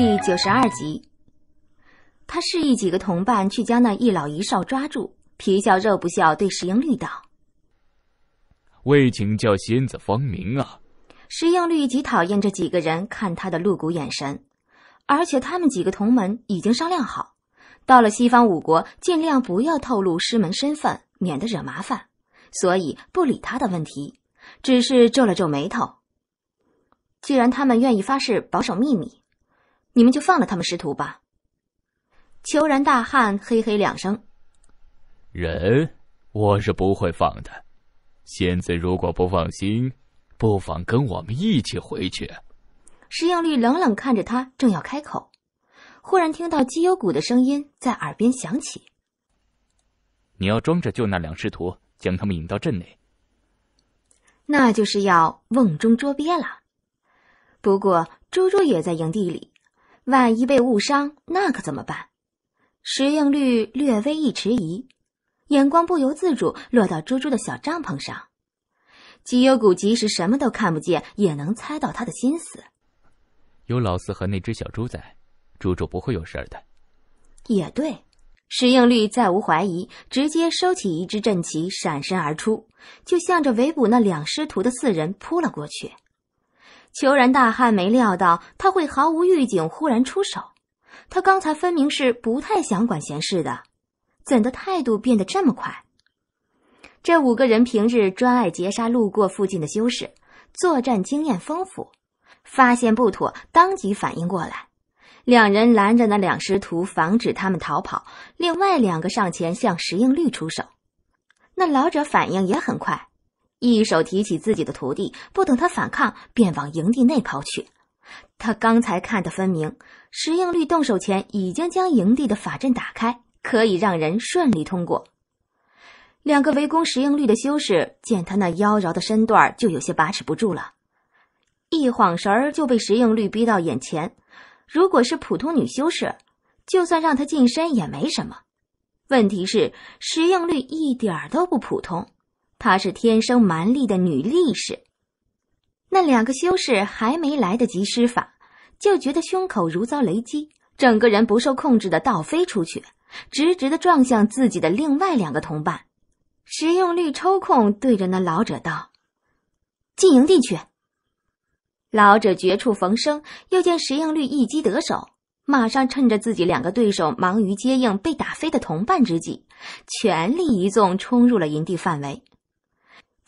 第九十二集，他示意几个同伴去将那一老一少抓住，皮笑肉不笑对石英绿道：“未请教仙子芳名啊。”石英绿极讨厌这几个人看他的露骨眼神，而且他们几个同门已经商量好，到了西方五国尽量不要透露师门身份，免得惹麻烦，所以不理他的问题，只是皱了皱眉头。既然他们愿意发誓保守秘密。你们就放了他们师徒吧。虬髯大汉嘿嘿两声，人我是不会放的。仙子如果不放心，不妨跟我们一起回去。石英绿冷冷看着他，正要开口，忽然听到机油谷的声音在耳边响起：“你要装着救那两师徒，将他们引到阵内，那就是要瓮中捉鳖了。不过，猪猪也在营地里。”万一被误伤，那可怎么办？石应律略微一迟疑，眼光不由自主落到猪猪的小帐篷上。吉优谷即使什么都看不见，也能猜到他的心思。有老四和那只小猪仔，猪猪不会有事儿的。也对，石应律再无怀疑，直接收起一只阵旗，闪身而出，就向着围捕那两师徒的四人扑了过去。虬髯大汉没料到他会毫无预警忽然出手，他刚才分明是不太想管闲事的，怎的态度变得这么快？这五个人平日专爱截杀路过附近的修士，作战经验丰富，发现不妥，当即反应过来，两人拦着那两师徒，防止他们逃跑，另外两个上前向石应律出手，那老者反应也很快。一手提起自己的徒弟，不等他反抗，便往营地内跑去。他刚才看得分明，石英律动手前已经将营地的法阵打开，可以让人顺利通过。两个围攻石英律的修士见他那妖娆的身段，就有些把持不住了，一晃神儿就被石英律逼到眼前。如果是普通女修士，就算让她近身也没什么。问题是石英律一点都不普通。她是天生蛮力的女力士，那两个修士还没来得及施法，就觉得胸口如遭雷击，整个人不受控制的倒飞出去，直直的撞向自己的另外两个同伴。石用绿抽空对着那老者道：“进营地去。”老者绝处逢生，又见石英绿一击得手，马上趁着自己两个对手忙于接应被打飞的同伴之际，全力一纵冲入了营地范围。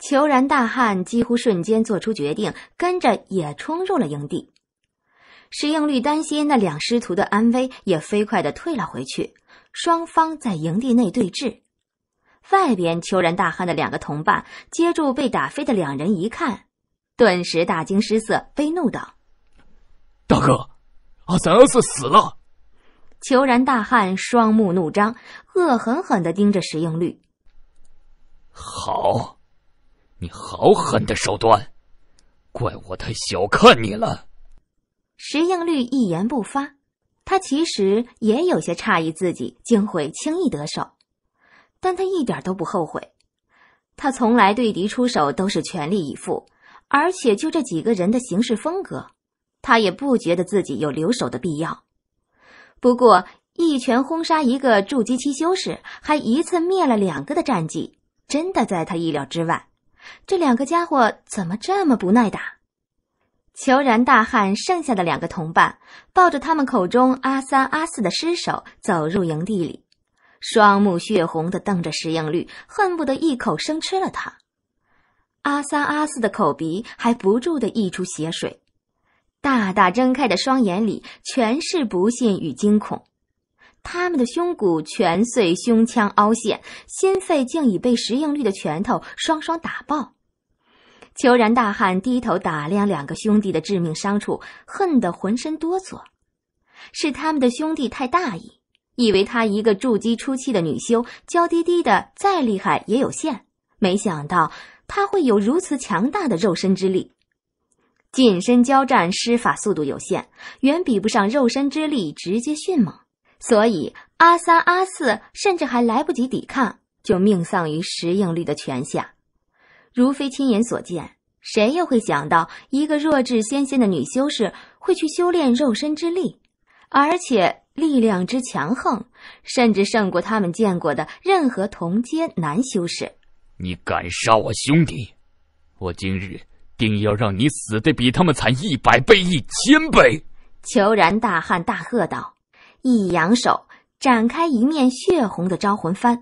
裘然大汉几乎瞬间做出决定，跟着也冲入了营地。石应律担心那两师徒的安危，也飞快的退了回去。双方在营地内对峙，外边裘然大汉的两个同伴接住被打飞的两人，一看，顿时大惊失色，悲怒道：“大哥，阿三阿四死了！”裘然大汉双目怒张，恶狠狠地盯着石应律。好。你好狠的手段，怪我太小看你了。石应律一言不发，他其实也有些诧异，自己竟会轻易得手，但他一点都不后悔。他从来对敌出手都是全力以赴，而且就这几个人的行事风格，他也不觉得自己有留守的必要。不过，一拳轰杀一个筑基期修士，还一次灭了两个的战绩，真的在他意料之外。这两个家伙怎么这么不耐打？虬髯大汉剩下的两个同伴抱着他们口中阿三阿四的尸首走入营地里，双目血红的瞪着石英绿，恨不得一口生吃了他。阿三阿四的口鼻还不住的溢出血水，大大睁开的双眼里全是不信与惊恐。他们的胸骨全碎，胸腔凹陷，心肺竟已被石应律的拳头双双打爆。裘然大汉低头打量两个兄弟的致命伤处，恨得浑身哆嗦。是他们的兄弟太大意，以为他一个筑基初期的女修，娇滴滴的，再厉害也有限。没想到他会有如此强大的肉身之力。近身交战，施法速度有限，远比不上肉身之力直接迅猛。所以，阿三、阿四甚至还来不及抵抗，就命丧于石应律的拳下。如非亲眼所见，谁又会想到一个弱智纤纤的女修士会去修炼肉身之力，而且力量之强横，甚至胜过他们见过的任何同阶男修士？你敢杀我兄弟，我今日定要让你死得比他们惨一百倍、一千倍！裘然大汉大喝道。一扬手，展开一面血红的招魂幡，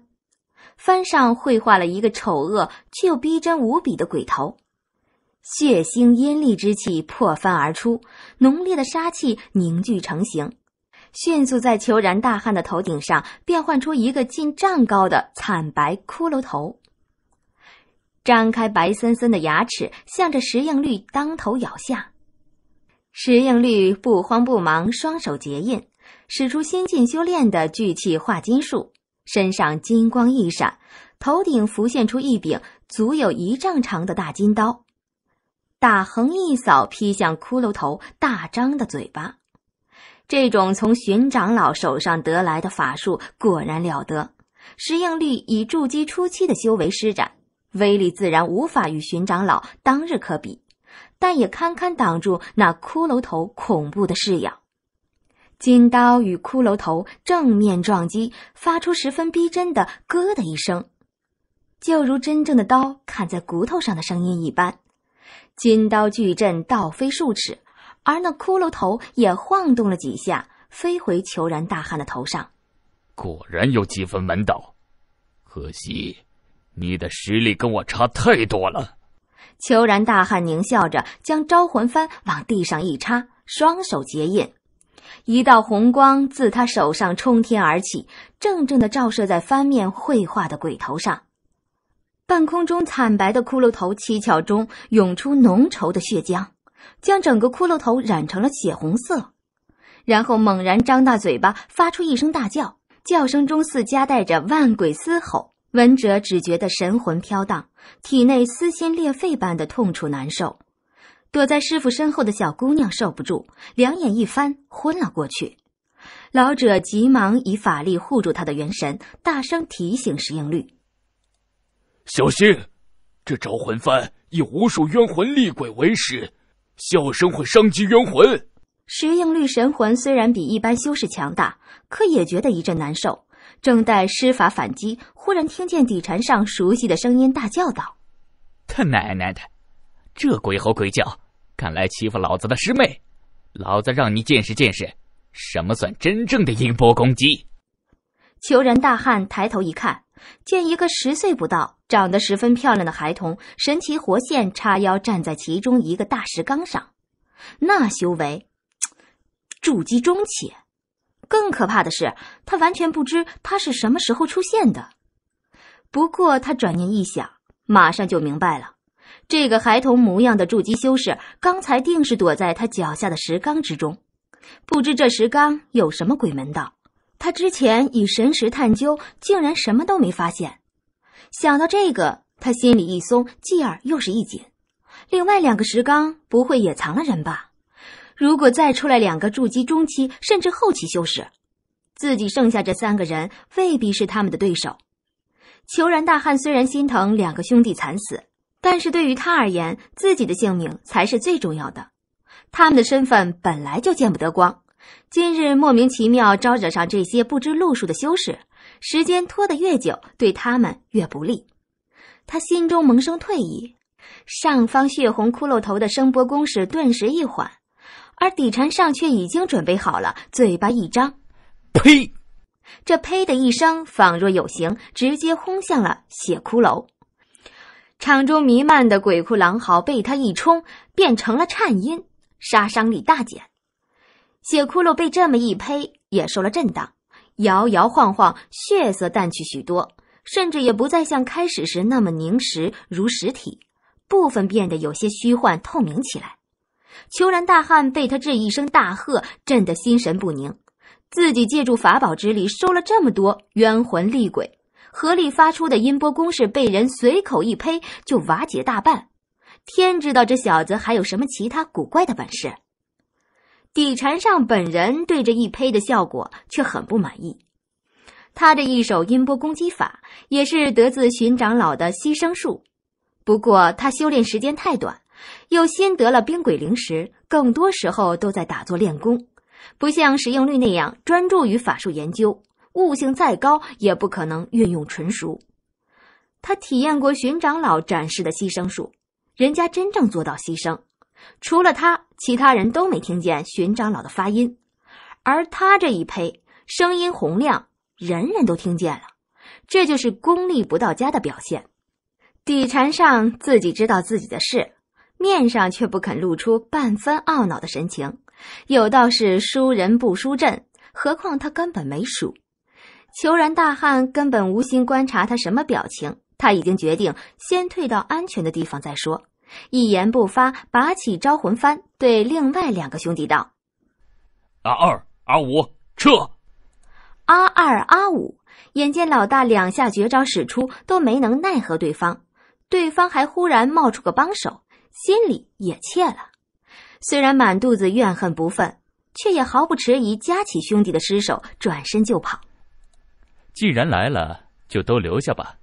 幡上绘画了一个丑恶却又逼真无比的鬼头，血腥阴戾之气破幡而出，浓烈的杀气凝聚成形，迅速在虬髯大汉的头顶上变换出一个近丈高的惨白骷髅头，张开白森森的牙齿，向着石应律当头咬下。石应律不慌不忙，双手结印。使出先进修炼的聚气化金术，身上金光一闪，头顶浮现出一柄足有一丈长的大金刀，打横一扫，劈向骷髅头大张的嘴巴。这种从寻长老手上得来的法术果然了得。石应律以筑基初期的修为施展，威力自然无法与寻长老当日可比，但也堪堪挡住那骷髅头恐怖的噬咬。金刀与骷髅头正面撞击，发出十分逼真的“咯”的一声，就如真正的刀砍在骨头上的声音一般。金刀巨震，倒飞数尺，而那骷髅头也晃动了几下，飞回裘然大汉的头上。果然有几分门道，可惜，你的实力跟我差太多了。裘然大汉狞笑着，将招魂幡往地上一插，双手结印。一道红光自他手上冲天而起，正正的照射在翻面绘画的鬼头上。半空中惨白的骷髅头七窍中涌出浓稠的血浆，将整个骷髅头染成了血红色。然后猛然张大嘴巴，发出一声大叫，叫声中似夹带着万鬼嘶吼，闻者只觉得神魂飘荡，体内撕心裂肺般的痛楚难受。躲在师傅身后的小姑娘受不住，两眼一翻，昏了过去。老者急忙以法力护住他的元神，大声提醒石英律：“小心，这招魂幡以无数冤魂厉鬼为食，笑声会伤及冤魂。”石英律神魂虽然比一般修士强大，可也觉得一阵难受。正待施法反击，忽然听见底禅上熟悉的声音，大叫道：“他奶奶的！”这鬼吼鬼叫，敢来欺负老子的师妹，老子让你见识见识，什么算真正的音波攻击！求人大汉抬头一看，见一个十岁不到、长得十分漂亮的孩童，神奇活现，叉腰站在其中一个大石缸上。那修为，筑基中期。更可怕的是，他完全不知他是什么时候出现的。不过他转念一想，马上就明白了。这个孩童模样的筑基修士，刚才定是躲在他脚下的石缸之中。不知这石缸有什么鬼门道？他之前以神识探究，竟然什么都没发现。想到这个，他心里一松，继而又是一紧。另外两个石缸不会也藏了人吧？如果再出来两个筑基中期甚至后期修士，自己剩下这三个人未必是他们的对手。裘然大汉虽然心疼两个兄弟惨死。但是对于他而言，自己的性命才是最重要的。他们的身份本来就见不得光，今日莫名其妙招惹上这些不知路数的修士，时间拖得越久，对他们越不利。他心中萌生退意，上方血红骷髅头的声波攻势顿时一缓，而底禅上却已经准备好了，嘴巴一张，呸！这呸的一声仿若有形，直接轰向了血骷髅。场中弥漫的鬼哭狼嚎被他一冲，变成了颤音，杀伤力大减。血骷髅被这么一呸，也受了震荡，摇摇晃晃，血色淡去许多，甚至也不再像开始时那么凝实如实体，部分变得有些虚幻透明起来。秋然大汉被他这一声大喝震得心神不宁，自己借助法宝之力收了这么多冤魂厉鬼。合力发出的音波攻势被人随口一呸就瓦解大半，天知道这小子还有什么其他古怪的本事。底禅上本人对这一呸的效果却很不满意，他这一手音波攻击法也是得自寻长老的牺牲术，不过他修炼时间太短，又新得了冰鬼灵石，更多时候都在打坐练功，不像石英律那样专注于法术研究。悟性再高也不可能运用纯熟。他体验过寻长老展示的牺牲术，人家真正做到牺牲，除了他，其他人都没听见寻长老的发音，而他这一呸，声音洪亮，人人都听见了。这就是功力不到家的表现。底禅上自己知道自己的事，面上却不肯露出半分懊恼的神情。有道是输人不输阵，何况他根本没输。虬然大汉根本无心观察他什么表情，他已经决定先退到安全的地方再说。一言不发，拔起招魂幡，对另外两个兄弟道：“阿二、阿五，撤！”阿二、阿五眼见老大两下绝招使出都没能奈何对方，对方还忽然冒出个帮手，心里也怯了。虽然满肚子怨恨不忿，却也毫不迟疑，夹起兄弟的尸首，转身就跑。既然来了，就都留下吧。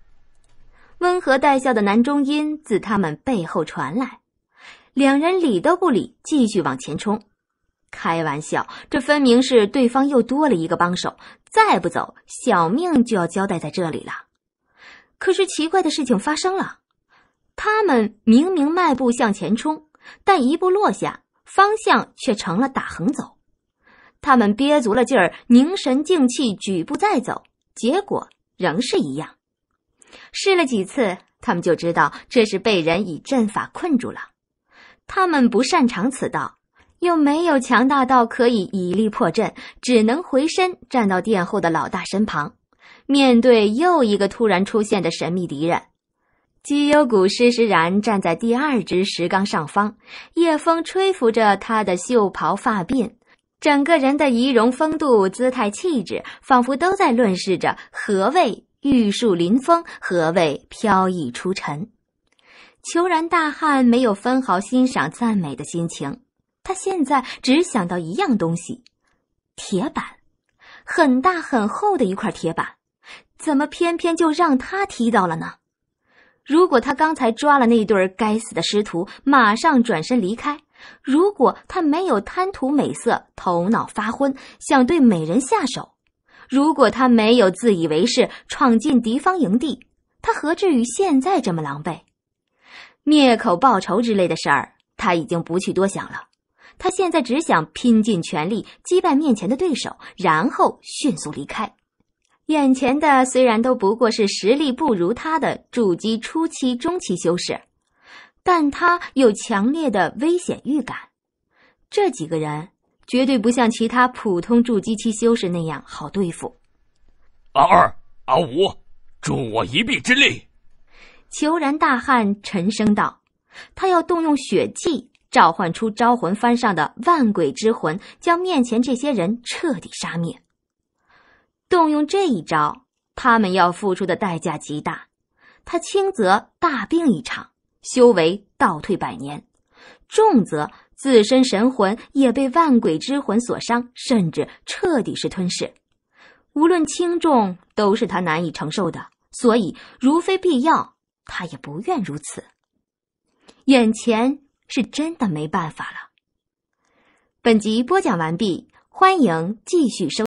温和带笑的男中音自他们背后传来，两人理都不理，继续往前冲。开玩笑，这分明是对方又多了一个帮手，再不走，小命就要交代在这里了。可是奇怪的事情发生了，他们明明迈步向前冲，但一步落下，方向却成了打横走。他们憋足了劲儿，凝神静气，举步再走。结果仍是一样，试了几次，他们就知道这是被人以阵法困住了。他们不擅长此道，又没有强大到可以以力破阵，只能回身站到殿后的老大身旁，面对又一个突然出现的神秘敌人。姬幽谷施施然站在第二只石缸上方，夜风吹拂着他的袖袍发辫。整个人的仪容、风度、姿态、气质，仿佛都在论示着何谓玉树临风，何谓飘逸出尘。裘然大汉没有分毫欣赏、赞美的心情，他现在只想到一样东西：铁板，很大很厚的一块铁板，怎么偏偏就让他踢到了呢？如果他刚才抓了那对儿该死的师徒，马上转身离开。如果他没有贪图美色、头脑发昏，想对美人下手；如果他没有自以为是、闯进敌方营地，他何至于现在这么狼狈？灭口报仇之类的事儿，他已经不去多想了。他现在只想拼尽全力击败面前的对手，然后迅速离开。眼前的虽然都不过是实力不如他的筑基初期、中期修士。但他有强烈的危险预感，这几个人绝对不像其他普通筑基期修士那样好对付。阿二、阿五，助我一臂之力！”虬髯大汉沉声道：“他要动用血祭，召唤出招魂幡上的万鬼之魂，将面前这些人彻底杀灭。动用这一招，他们要付出的代价极大，他轻则大病一场。”修为倒退百年，重则自身神魂也被万鬼之魂所伤，甚至彻底是吞噬。无论轻重，都是他难以承受的。所以，如非必要，他也不愿如此。眼前是真的没办法了。本集播讲完毕，欢迎继续收。